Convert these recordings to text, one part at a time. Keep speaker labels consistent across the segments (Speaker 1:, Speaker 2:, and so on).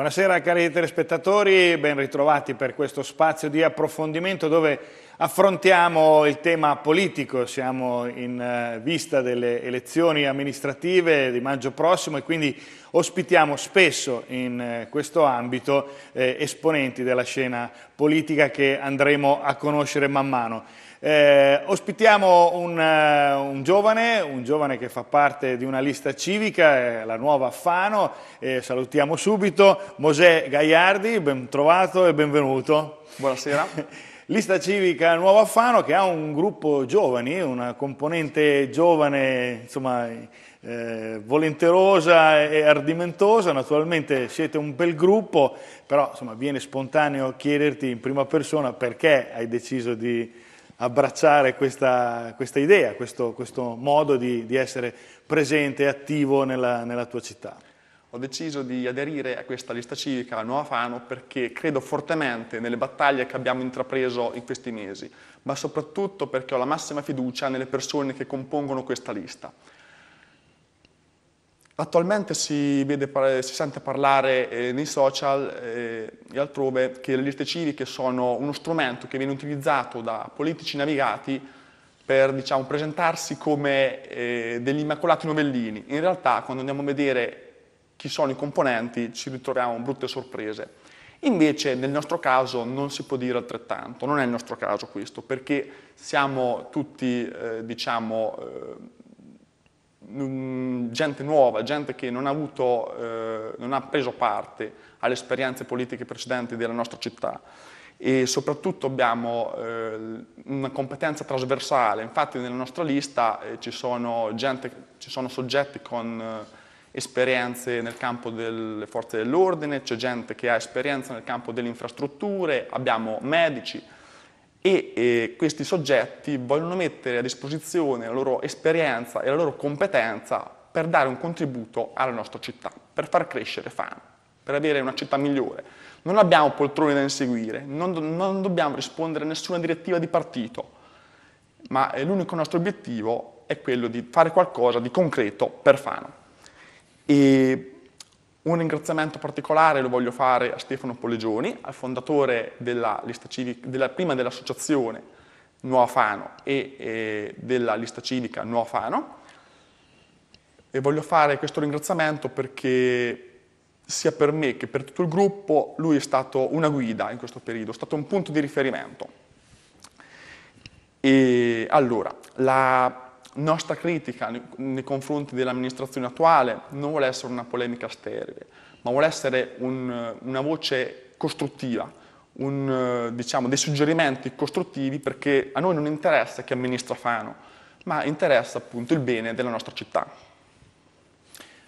Speaker 1: Buonasera cari telespettatori, ben ritrovati per questo spazio di approfondimento dove Affrontiamo il tema politico, siamo in eh, vista delle elezioni amministrative di maggio prossimo e quindi ospitiamo spesso in eh, questo ambito eh, esponenti della scena politica che andremo a conoscere man mano. Eh, ospitiamo un, eh, un, giovane, un giovane che fa parte di una lista civica, eh, la nuova Fano, salutiamo subito Mosè Gaiardi, ben trovato e benvenuto. Buonasera. Lista civica Nuova Fano che ha un gruppo giovani, una componente giovane, insomma, eh, volenterosa e ardimentosa, naturalmente siete un bel gruppo, però insomma, viene spontaneo chiederti in prima persona perché hai deciso di abbracciare questa, questa idea, questo, questo modo di, di, essere presente e attivo nella, nella tua città ho deciso
Speaker 2: di aderire a questa lista civica a Nuova Fano perché credo fortemente nelle battaglie che abbiamo intrapreso in questi mesi, ma soprattutto perché ho la massima fiducia nelle persone che compongono questa lista. Attualmente si, vede, si sente parlare eh, nei social eh, e altrove che le liste civiche sono uno strumento che viene utilizzato da politici navigati per diciamo, presentarsi come eh, degli immacolati novellini. In realtà quando andiamo a vedere chi sono i componenti, ci ritroviamo brutte sorprese. Invece nel nostro caso non si può dire altrettanto, non è il nostro caso questo, perché siamo tutti, eh, diciamo, eh, gente nuova, gente che non ha, avuto, eh, non ha preso parte alle esperienze politiche precedenti della nostra città e soprattutto abbiamo eh, una competenza trasversale, infatti nella nostra lista eh, ci sono, gente, ci, sono soggetti con eh, esperienze nel campo delle forze dell'ordine, c'è gente che ha esperienza nel campo delle infrastrutture, abbiamo medici e, e questi soggetti vogliono mettere a disposizione la loro esperienza e la loro competenza per dare un contributo alla nostra città, per far crescere Fano, per avere una città migliore. Non abbiamo poltrone da inseguire, non, do, non dobbiamo rispondere a nessuna direttiva di partito, ma eh, l'unico nostro obiettivo è quello di fare qualcosa di concreto per Fano. E un ringraziamento particolare lo voglio fare a Stefano Polegioni, al fondatore della lista civica, della, prima dell'associazione Nuova Fano e, e della lista civica Nuova Fano. E voglio fare questo ringraziamento perché sia per me che per tutto il gruppo lui è stato una guida in questo periodo, è stato un punto di riferimento. E allora, la nostra critica nei confronti dell'amministrazione attuale non vuole essere una polemica sterile, ma vuole essere un, una voce costruttiva, un, diciamo, dei suggerimenti costruttivi perché a noi non interessa chi amministra Fano, ma interessa appunto il bene della nostra città.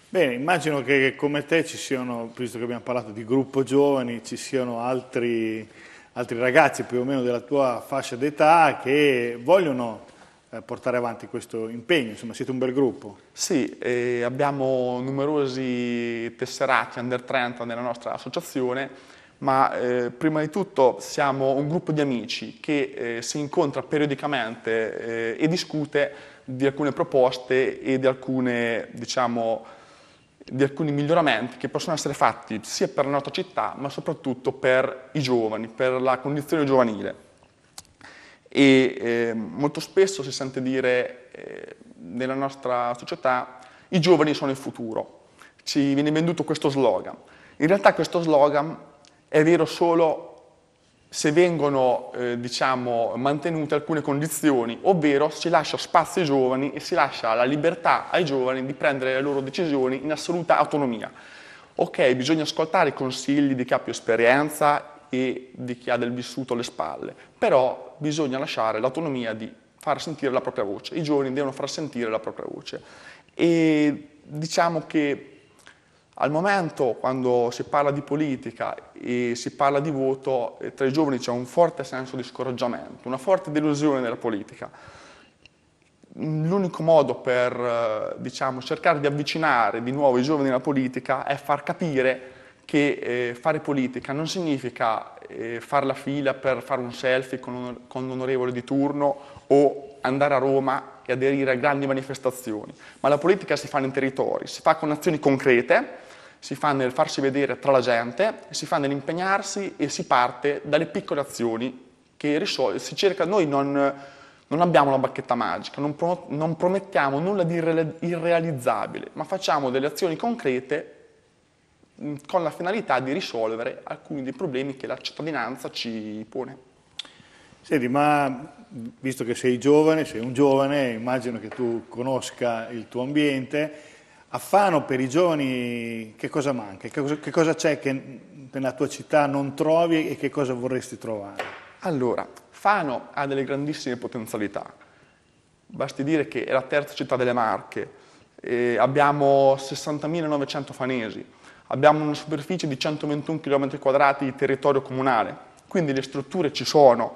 Speaker 1: Bene, immagino che come te ci siano, visto che abbiamo parlato di gruppo giovani, ci siano altri, altri ragazzi più o meno della tua fascia d'età che vogliono eh, portare avanti questo impegno, insomma siete un bel gruppo.
Speaker 2: Sì, eh, abbiamo numerosi tesserati under 30 nella nostra associazione, ma eh, prima di tutto siamo un gruppo di amici che eh, si incontra periodicamente eh, e discute di alcune proposte e di, alcune, diciamo, di alcuni miglioramenti che possono essere fatti sia per la nostra città ma soprattutto per i giovani, per la condizione giovanile e eh, molto spesso si sente dire eh, nella nostra società i giovani sono il futuro, ci viene venduto questo slogan. In realtà questo slogan è vero solo se vengono eh, diciamo, mantenute alcune condizioni, ovvero si lascia spazio ai giovani e si lascia la libertà ai giovani di prendere le loro decisioni in assoluta autonomia. Ok, bisogna ascoltare i consigli di chi ha più esperienza e di chi ha del vissuto alle spalle, però bisogna lasciare l'autonomia di far sentire la propria voce, i giovani devono far sentire la propria voce e diciamo che al momento quando si parla di politica e si parla di voto, eh, tra i giovani c'è un forte senso di scoraggiamento, una forte delusione della politica. L'unico modo per eh, diciamo, cercare di avvicinare di nuovo i giovani alla politica è far capire che eh, fare politica non significa eh, fare la fila per fare un selfie con, un, con l'onorevole di turno o andare a Roma e aderire a grandi manifestazioni, ma la politica si fa nei territori, si fa con azioni concrete, si fa nel farsi vedere tra la gente, si fa nell'impegnarsi e si parte dalle piccole azioni che risol- si cerca, noi non, non, abbiamo la bacchetta magica, non, pro- non promettiamo nulla di irre- irrealizzabile, ma facciamo delle azioni concrete Mm, con la finalità di risolvere alcuni dei problemi che la cittadinanza ci pone.
Speaker 1: Senti, ma visto che sei giovane, sei un giovane, immagino che tu conosca il tuo ambiente, a Fano per i giovani che cosa manca? Che cosa, c'è che nella tua città non trovi e che cosa vorresti trovare? Allora,
Speaker 2: Fano ha delle grandissime potenzialità. Basti dire che è la terza città delle Marche, eh, abbiamo 60.900 fanesi, abbiamo una superficie di 121 km2 di territorio comunale, quindi le strutture ci sono,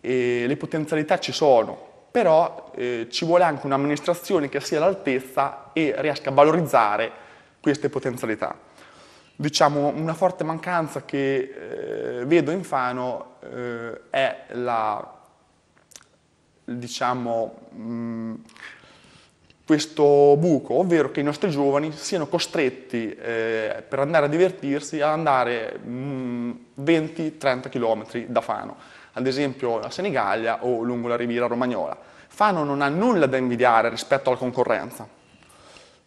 Speaker 2: le potenzialità ci sono, però eh, ci vuole anche un'amministrazione che sia all'altezza e riesca a valorizzare queste potenzialità. Diciamo una forte mancanza che eh, vedo in Fano eh, è la, diciamo, mh, mm, questo buco, ovvero che i nostri giovani siano costretti eh, per andare a divertirsi a andare 20-30 km mm, da Fano, ad esempio a Senigallia o lungo la riviera romagnola. Fano non ha nulla da invidiare rispetto alla concorrenza,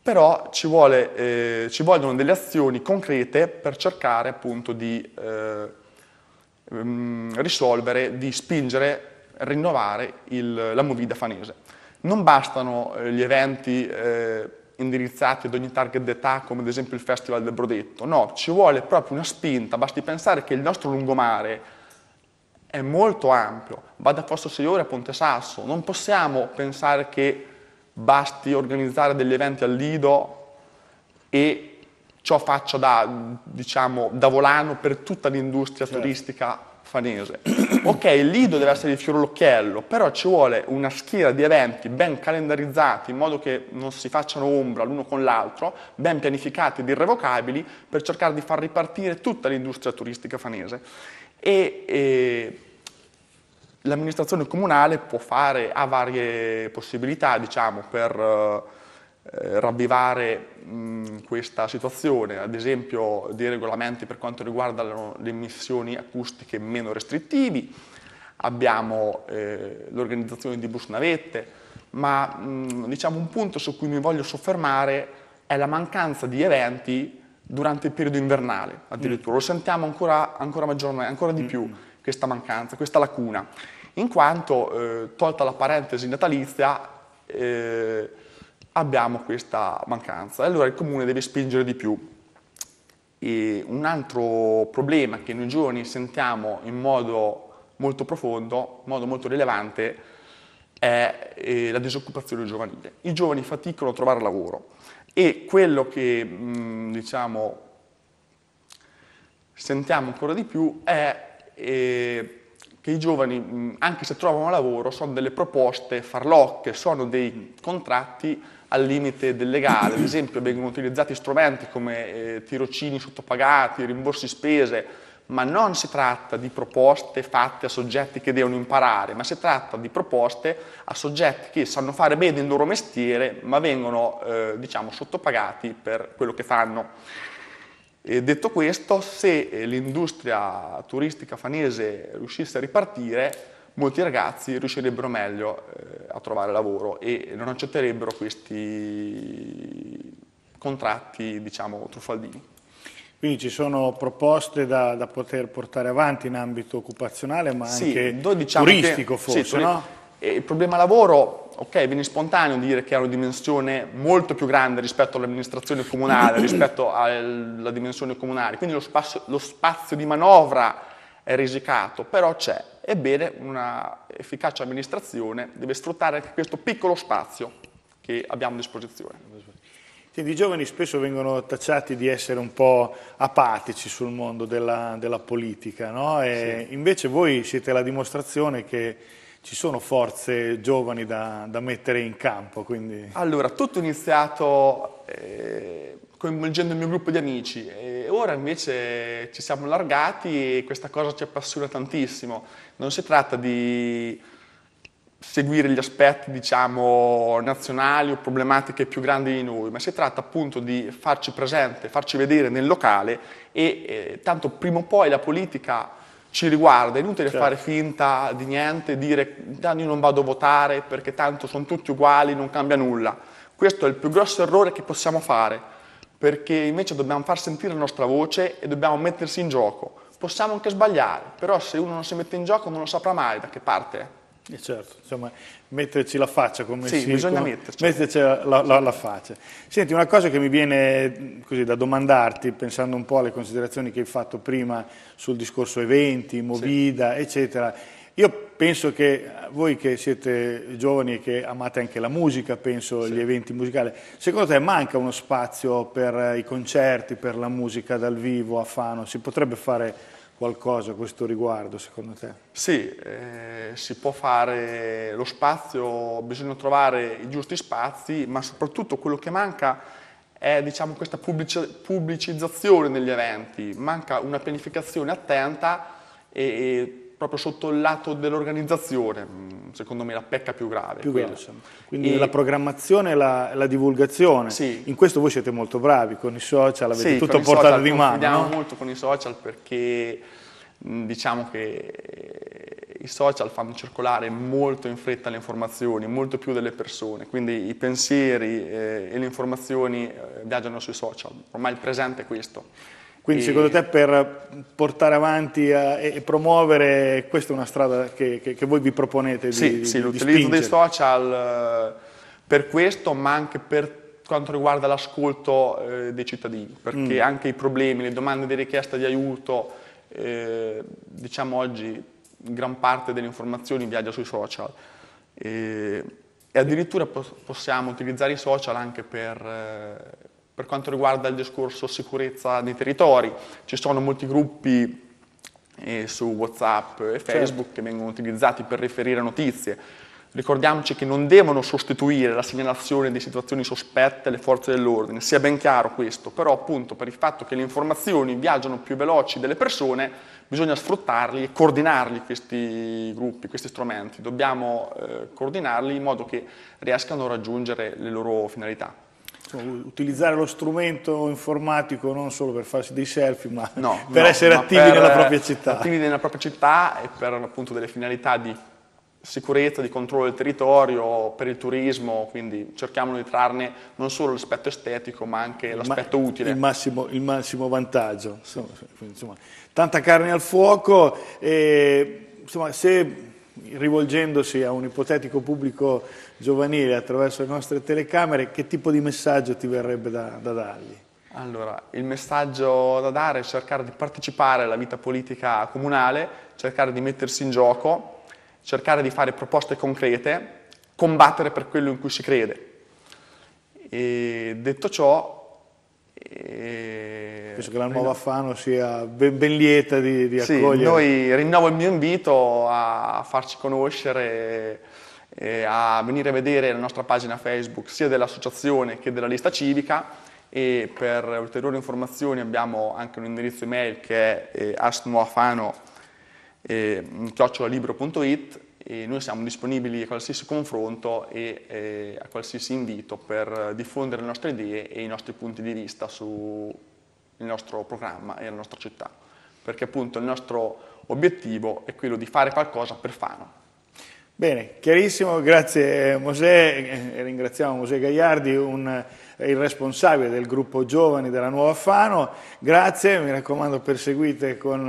Speaker 2: però ci, vuole, eh, ci vogliono delle azioni concrete per cercare appunto di eh, mm, risolvere, di spingere, rinnovare il, la movida fanese. Non bastano eh, gli eventi eh, indirizzati ad ogni target d'età, come ad esempio il Festival del Brodetto, no, ci vuole proprio una spinta, basti pensare che il nostro lungomare è molto ampio, va da Fosso Signore a Ponte Sasso, non possiamo pensare che basti organizzare degli eventi al Lido e ciò faccia da, diciamo, da volano per tutta l'industria certo. turistica fanese. ok, l'IDO deve essere il fiore all'occhiello, però ci vuole una schiera di eventi ben calendarizzati in modo che non si facciano ombra l'uno con l'altro, ben pianificati ed irrevocabili per cercare di far ripartire tutta l'industria turistica fanese. E, e l'amministrazione comunale può fare, ha varie possibilità, diciamo, per eh, eh, ravvivare mh, questa situazione, ad esempio dei regolamenti per quanto riguarda le emissioni acustiche meno restrittivi, abbiamo eh, l'organizzazione di bus navette, ma mh, diciamo un punto su cui mi voglio soffermare è la mancanza di eventi durante il periodo invernale, addirittura mm. lo sentiamo ancora, ancora, maggiormente, ancora di mm. più questa mancanza, questa lacuna, in quanto eh, tolta la parentesi natalizia eh, abbiamo questa mancanza. Allora il comune deve spingere di più. E un altro problema che noi giovani sentiamo in modo molto profondo, in modo molto rilevante, è eh, la disoccupazione giovanile. I giovani faticano a trovare lavoro e quello che mm, diciamo, sentiamo ancora di più è eh, che i giovani, mm, anche se trovano lavoro, sono delle proposte farlocche, sono dei contratti al limite del legale, ad esempio vengono utilizzati strumenti come eh, tirocini sottopagati, rimborsi spese, ma non si tratta di proposte fatte a soggetti che devono imparare, ma si tratta di proposte a soggetti che sanno fare bene il loro mestiere, ma vengono eh, diciamo, sottopagati per quello che fanno. E detto questo, se eh, l'industria turistica fanese riuscisse a ripartire, molti ragazzi riuscirebbero meglio eh, a trovare lavoro e non accetterebbero questi contratti, diciamo, truffaldini.
Speaker 1: Quindi ci sono proposte da, da, poter portare avanti in ambito occupazionale, ma sì, anche diciamo turistico che, forse, sì, no?
Speaker 2: Il problema lavoro, ok, viene spontaneo dire che ha una dimensione molto più grande rispetto all'amministrazione comunale, rispetto alla dimensione comunale, quindi lo spazio, lo spazio di manovra è risicato, però c'è. Ebbene, una efficace amministrazione deve sfruttare anche questo piccolo spazio che abbiamo a disposizione.
Speaker 1: I giovani spesso vengono tacciati di essere un po' apatici sul mondo della, della politica, no? sì. invece voi siete la dimostrazione che ci sono forze giovani da, da mettere in campo? Quindi...
Speaker 2: Allora, tutto è iniziato eh, coinvolgendo il mio gruppo di amici e ora invece ci siamo allargati e questa cosa ci appassiona tantissimo. Non si tratta di seguire gli aspetti diciamo, nazionali o problematiche più grandi di noi, ma si tratta appunto di farci presente, farci vedere nel locale e eh, tanto prima o poi la politica ci riguarda, è inutile certo. fare finta di niente, dire ah, io non vado a votare perché tanto sono tutti uguali, non cambia nulla. Questo è il più grosso errore che possiamo fare, perché invece dobbiamo far sentire la nostra voce e dobbiamo mettersi in gioco. Possiamo anche sbagliare, però se uno non si mette in gioco non lo saprà
Speaker 1: mai da che parte eh, certo, insomma, metterci la faccia come sì, si... Sì, bisogna come, metterci. metterci la, la, la, faccia. Senti, una cosa che mi viene così da domandarti, pensando un po' alle considerazioni che hai fatto prima sul discorso eventi, Movida, sì. eccetera, io penso che eh, voi che siete giovani e che amate anche la musica, penso sì. gli eventi musicali, secondo te manca uno spazio per eh, i concerti, per la musica dal vivo a Fano? Si potrebbe fare qualcosa a questo riguardo secondo te?
Speaker 2: Sì, eh, si può fare lo spazio, bisogna trovare i giusti spazi, ma soprattutto quello che manca è diciamo, questa pubblicizzazione degli eventi, manca una pianificazione attenta e, e proprio sotto il lato dell'organizzazione, mm, secondo me la pecca più grave. Più quello, Quindi e... la
Speaker 1: programmazione e la, la, divulgazione. Sì. In questo voi siete molto bravi, con i social avete sì, tutto a portata di mano. Sì, no?
Speaker 2: molto con i social perché mm, diciamo che eh, i social fanno circolare molto in fretta le informazioni, molto più delle persone, quindi i pensieri eh, e le informazioni eh, viaggiano sui social, ormai il presente è questo.
Speaker 1: Quindi e... secondo te per portare avanti a, eh, e promuovere, questa è una strada che, che, che voi vi proponete di Sì, sì l'utilizzo dei
Speaker 2: social eh, per questo, ma anche per quanto riguarda l'ascolto eh, dei cittadini, perché mm. anche i problemi, le domande di richiesta di aiuto, eh, diciamo oggi gran parte delle informazioni viaggia sui social. E, e addirittura possiamo utilizzare i social anche per... Eh, per quanto riguarda il discorso sicurezza dei territori. Ci sono molti gruppi eh, su WhatsApp e certo. Facebook certo. che vengono utilizzati per riferire notizie. Ricordiamoci che non devono sostituire la segnalazione di situazioni sospette alle forze dell'ordine, sia ben chiaro questo, però appunto per il fatto che le informazioni viaggiano più veloci delle persone bisogna sfruttarli e coordinarli questi gruppi, questi strumenti, dobbiamo eh, coordinarli in modo che riescano a raggiungere le loro finalità
Speaker 1: utilizzare lo strumento informatico non solo per farsi dei selfie, ma no, per no, essere ma attivi per nella eh, propria città. Attivi
Speaker 2: nella propria città e per appunto delle finalità di sicurezza, di controllo del territorio, per il turismo, quindi cerchiamo di trarne non solo l'aspetto estetico ma anche l'aspetto ma, utile. Il
Speaker 1: massimo, il massimo vantaggio, insomma, insomma, tanta carne al fuoco, e, insomma, se rivolgendosi a un ipotetico pubblico giovanile attraverso le nostre telecamere, che tipo di messaggio ti verrebbe da, da dargli?
Speaker 2: Allora, il messaggio da dare è cercare di partecipare alla vita politica comunale, cercare di mettersi in gioco, cercare di fare proposte concrete, combattere per quello in cui si crede. E detto ciò, eh, penso che la nuova
Speaker 1: Fano sia ben, ben lieta di, di sì, Noi
Speaker 2: rinnovo il mio invito a farci conoscere e a venire a vedere la nostra pagina Facebook sia dell'associazione che della lista civica e per ulteriori informazioni abbiamo anche un indirizzo email che è eh, asnuafano.it eh, e noi siamo disponibili a qualsiasi confronto e eh, a qualsiasi invito per diffondere le nostre idee e i nostri punti di vista su il nostro programma e la nostra città, perché appunto il nostro obiettivo è quello di fare qualcosa per Fano.
Speaker 1: Bene, chiarissimo, grazie eh, Mosè, eh, ringraziamo Mosè Gagliardi, un, eh, il responsabile del gruppo giovani della Nuova Fano, grazie, mi raccomando perseguite con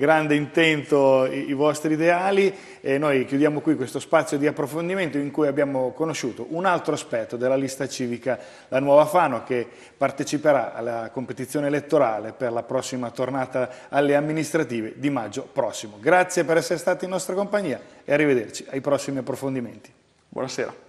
Speaker 1: grande intento i, i vostri ideali e noi chiudiamo qui questo spazio di approfondimento in cui abbiamo conosciuto un altro aspetto della lista civica La Nuova Fano che parteciperà alla competizione elettorale per la prossima tornata alle amministrative di maggio prossimo. Grazie per essere stati in nostra compagnia e arrivederci ai prossimi approfondimenti. Buonasera.